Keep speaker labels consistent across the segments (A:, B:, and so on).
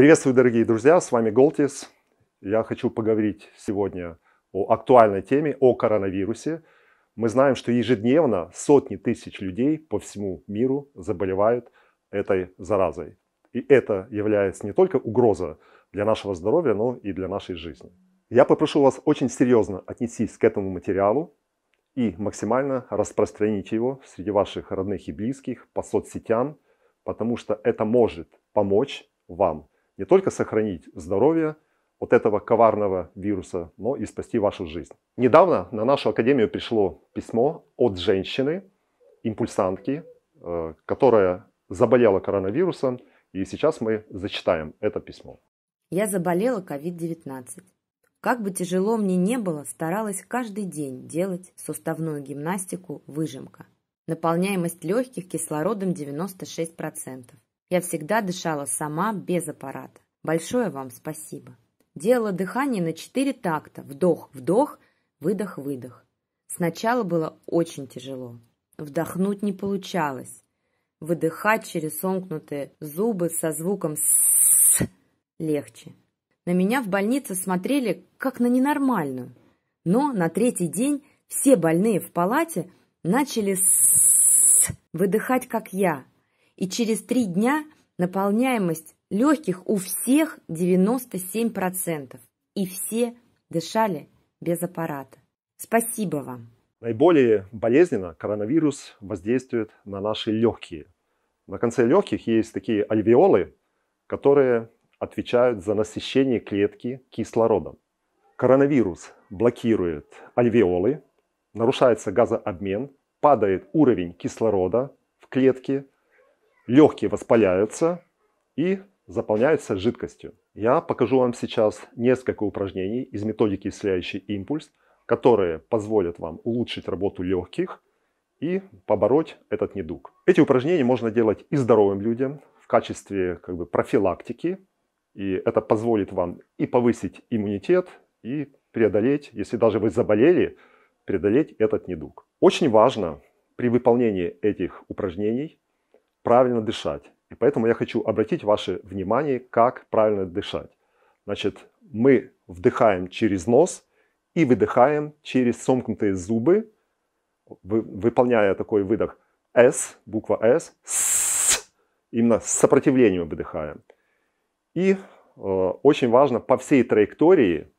A: Приветствую, дорогие друзья, с вами Голтис. Я хочу поговорить сегодня о актуальной теме, о коронавирусе. Мы знаем, что ежедневно сотни тысяч людей по всему миру заболевают этой заразой. И это является не только угроза для нашего здоровья, но и для нашей жизни. Я попрошу вас очень серьезно отнестись к этому материалу и максимально распространить его среди ваших родных и близких по соцсетям, потому что это может помочь вам не только сохранить здоровье от этого коварного вируса, но и спасти вашу жизнь. Недавно на нашу академию пришло письмо от женщины, импульсантки, э, которая заболела коронавирусом, и сейчас мы зачитаем это письмо.
B: Я заболела COVID-19. Как бы тяжело мне не было, старалась каждый день делать суставную гимнастику «Выжимка». Наполняемость легких кислородом 96%. Я всегда дышала сама, без аппарата. Большое вам спасибо. Делала дыхание на четыре такта. Вдох, вдох, выдох, выдох. Сначала было очень тяжело. Вдохнуть не получалось. Выдыхать через сомкнутые зубы со звуком «с» легче. На меня в больнице смотрели как на ненормальную. Но на третий день все больные в палате начали с выдыхать, как я – и через три дня наполняемость легких у всех 97%. И все дышали без аппарата. Спасибо вам.
A: Наиболее болезненно коронавирус воздействует на наши легкие. На конце легких есть такие альвеолы, которые отвечают за насыщение клетки кислородом. Коронавирус блокирует альвеолы, нарушается газообмен, падает уровень кислорода в клетке – легкие воспаляются и заполняются жидкостью. Я покажу вам сейчас несколько упражнений из методики «Исцеляющий импульс», которые позволят вам улучшить работу легких и побороть этот недуг. Эти упражнения можно делать и здоровым людям в качестве как бы, профилактики, и это позволит вам и повысить иммунитет, и преодолеть, если даже вы заболели, преодолеть этот недуг. Очень важно при выполнении этих упражнений правильно дышать. И поэтому я хочу обратить ваше внимание, как правильно дышать. Значит, мы вдыхаем через нос и выдыхаем через сомкнутые зубы, выполняя такой выдох S, буква S, с, именно с сопротивлением выдыхаем. И э, очень важно по всей траектории,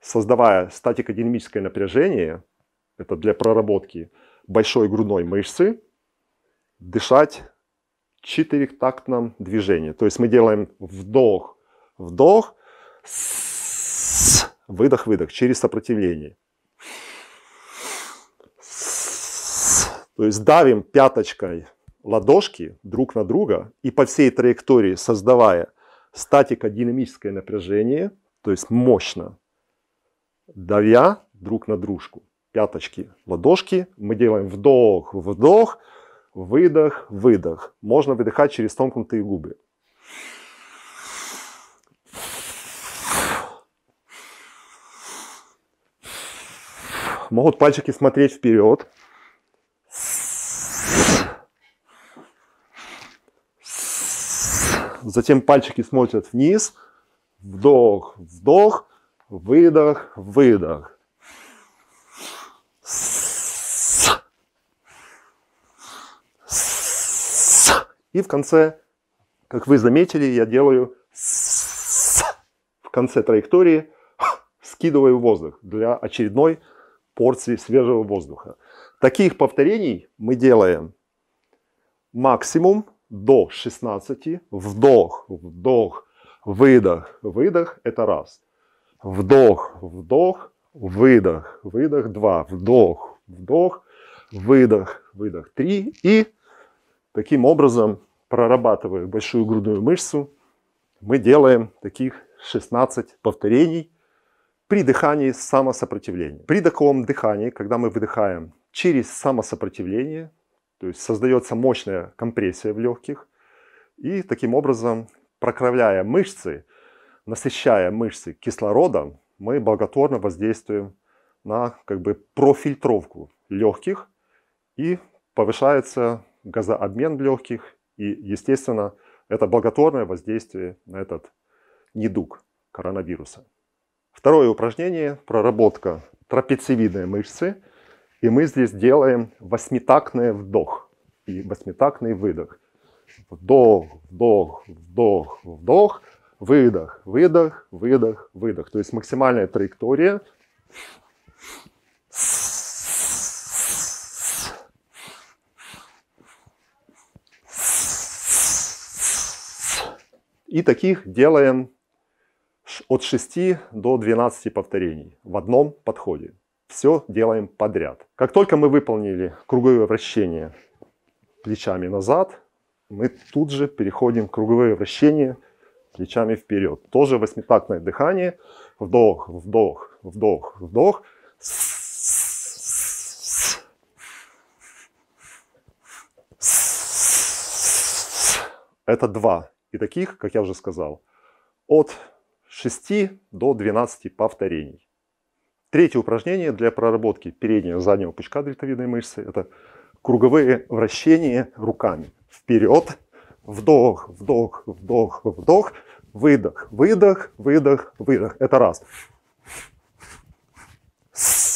A: создавая статико-динамическое напряжение, это для проработки большой грудной мышцы, дышать четырехтактном движении. То есть мы делаем вдох, вдох, выдох, выдох через сопротивление. То есть давим пяточкой ладошки друг на друга и по всей траектории, создавая статико-динамическое напряжение, то есть мощно, давя друг на дружку. Пяточки, ладошки, мы делаем вдох, вдох, Выдох, выдох. Можно выдыхать через сомкнутые губы. Могут пальчики смотреть вперед. Затем пальчики смотрят вниз. Вдох, вдох, выдох, выдох. И в конце, как вы заметили, я делаю в конце траектории, скидываю воздух для очередной порции свежего воздуха. Таких повторений мы делаем максимум до 16. Вдох, вдох, выдох, выдох – это раз. Вдох, вдох, выдох, выдох – два. Вдох, вдох, выдох, выдох – три. И таким образом прорабатывая большую грудную мышцу, мы делаем таких 16 повторений при дыхании с самосопротивлением. При таком дыхании, когда мы выдыхаем через самосопротивление, то есть создается мощная компрессия в легких, и таким образом, прокравляя мышцы, насыщая мышцы кислородом, мы благотворно воздействуем на как бы профильтровку легких и повышается газообмен в легких и, естественно, это благотворное воздействие на этот недуг коронавируса. Второе упражнение – проработка трапециевидной мышцы. И мы здесь делаем восьмитактный вдох и восьмитактный выдох. Вдох, вдох, вдох, вдох, выдох, выдох, выдох, выдох. То есть максимальная траектория И таких делаем от 6 до 12 повторений в одном подходе. Все делаем подряд. Как только мы выполнили круговое вращение плечами назад, мы тут же переходим в круговое вращение плечами вперед. Тоже восьмитактное дыхание. Вдох, вдох, вдох, вдох. Это два и таких, как я уже сказал, от 6 до 12 повторений. Третье упражнение для проработки переднего и заднего пучка дельтовидной мышцы – это круговые вращения руками. Вперед, вдох, вдох, вдох, вдох, выдох, выдох, выдох, выдох. Это раз. С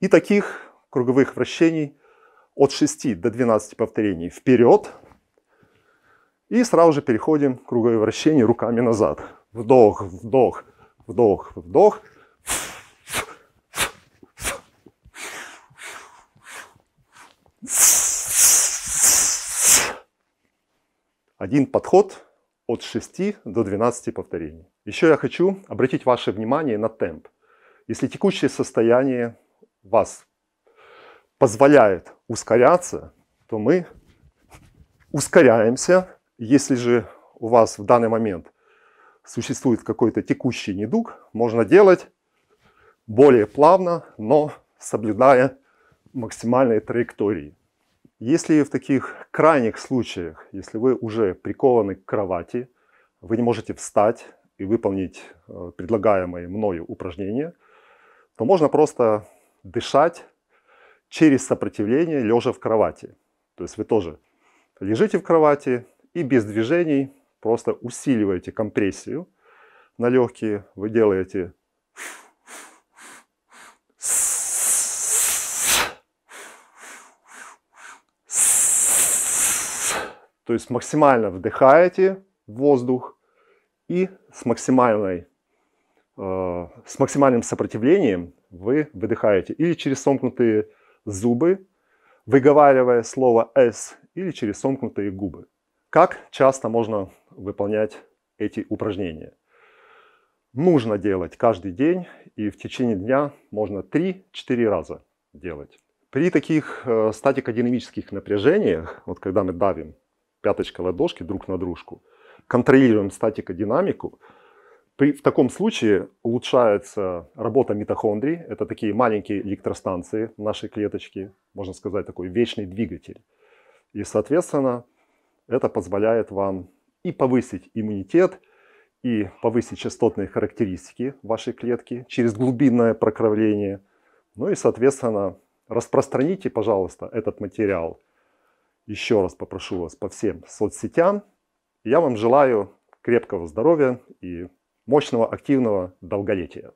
A: И таких круговых вращений от 6 до 12 повторений вперед. И сразу же переходим к круговое вращение руками назад. Вдох, вдох, вдох, вдох. Один подход от 6 до 12 повторений. Еще я хочу обратить ваше внимание на темп. Если текущее состояние вас позволяет ускоряться, то мы ускоряемся. Если же у вас в данный момент существует какой-то текущий недуг, можно делать более плавно, но соблюдая максимальные траектории. Если в таких крайних случаях, если вы уже прикованы к кровати, вы не можете встать и выполнить э, предлагаемые мною упражнения, то можно просто дышать через сопротивление, лежа в кровати. То есть вы тоже лежите в кровати и без движений просто усиливаете компрессию на легкие. Вы делаете то есть максимально вдыхаете воздух и с максимальной Э, с максимальным сопротивлением вы выдыхаете или через сомкнутые зубы, выговаривая слово S или через сомкнутые губы. Как часто можно выполнять эти упражнения? Нужно делать каждый день, и в течение дня можно 3-4 раза делать. При таких э, статико-динамических напряжениях, вот когда мы давим пяточкой ладошки друг на дружку, контролируем статикодинамику, динамику при, в таком случае улучшается работа митохондрий. Это такие маленькие электростанции нашей клеточки, можно сказать, такой вечный двигатель. И, соответственно, это позволяет вам и повысить иммунитет, и повысить частотные характеристики вашей клетки через глубинное прокровление. Ну и, соответственно, распространите, пожалуйста, этот материал. Еще раз попрошу вас по всем соцсетям. Я вам желаю крепкого здоровья и мощного активного долголетия.